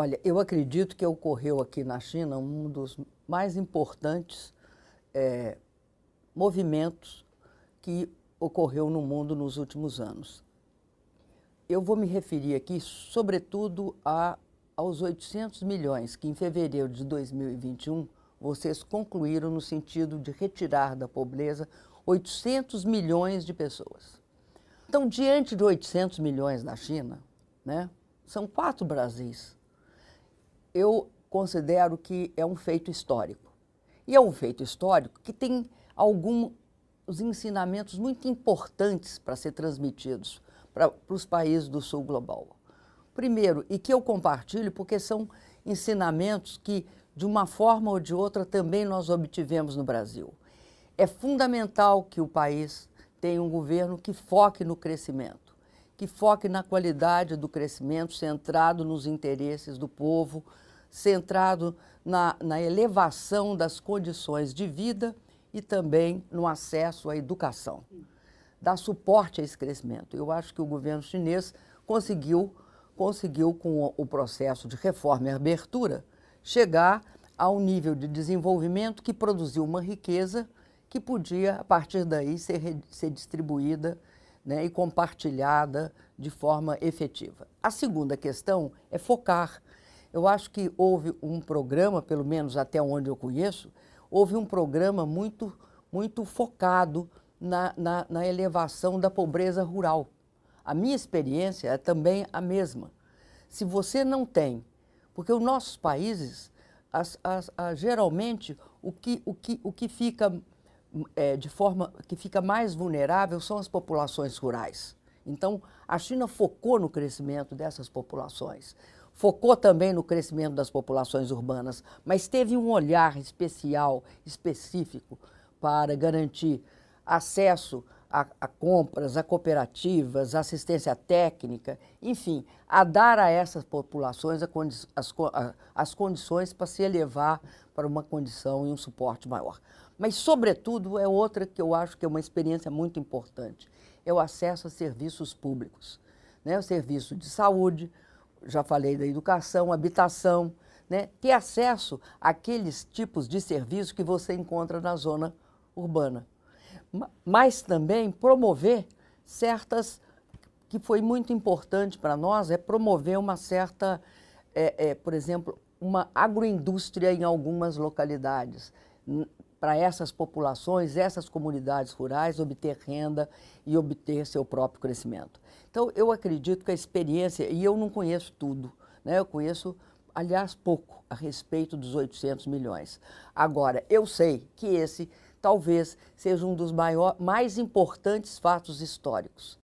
Olha, eu acredito que ocorreu aqui na China um dos mais importantes é, movimentos que ocorreu no mundo nos últimos anos. Eu vou me referir aqui, sobretudo, a, aos 800 milhões que, em fevereiro de 2021, vocês concluíram no sentido de retirar da pobreza 800 milhões de pessoas. Então, diante de 800 milhões na China, né, são quatro Brasis eu considero que é um feito histórico. E é um feito histórico que tem alguns ensinamentos muito importantes para ser transmitidos para, para os países do sul global. Primeiro, e que eu compartilho porque são ensinamentos que, de uma forma ou de outra, também nós obtivemos no Brasil. É fundamental que o país tenha um governo que foque no crescimento que foque na qualidade do crescimento, centrado nos interesses do povo, centrado na, na elevação das condições de vida e também no acesso à educação. Dá suporte a esse crescimento. Eu acho que o governo chinês conseguiu, conseguiu com o processo de reforma e abertura, chegar a um nível de desenvolvimento que produziu uma riqueza que podia, a partir daí, ser, ser distribuída né, e compartilhada de forma efetiva. A segunda questão é focar. Eu acho que houve um programa, pelo menos até onde eu conheço, houve um programa muito, muito focado na, na, na elevação da pobreza rural. A minha experiência é também a mesma. Se você não tem, porque os nossos países, as, as, as, geralmente, o que, o que, o que fica é, de forma que fica mais vulnerável são as populações rurais. Então, a China focou no crescimento dessas populações, focou também no crescimento das populações urbanas, mas teve um olhar especial, específico, para garantir acesso a, a, compras, a cooperativas, a assistência técnica, enfim, a dar a essas populações a condi as, a, as, condições para se elevar para uma condição e um suporte maior. Mas, sobretudo, é outra que eu acho que é uma experiência muito importante: é o acesso a serviços públicos. Né? O serviço de saúde, já falei da educação, habitação, né? ter acesso àqueles tipos de serviço que você encontra na zona urbana mas também promover certas que foi muito importante para nós é promover uma certa, é, é, por exemplo, uma agroindústria em algumas localidades para essas populações, essas comunidades rurais obter renda e obter seu próprio crescimento. Então, eu acredito que a experiência, e eu não conheço tudo, né? eu conheço, aliás, pouco a respeito dos 800 milhões. Agora, eu sei que esse talvez seja um dos maior, mais importantes fatos históricos.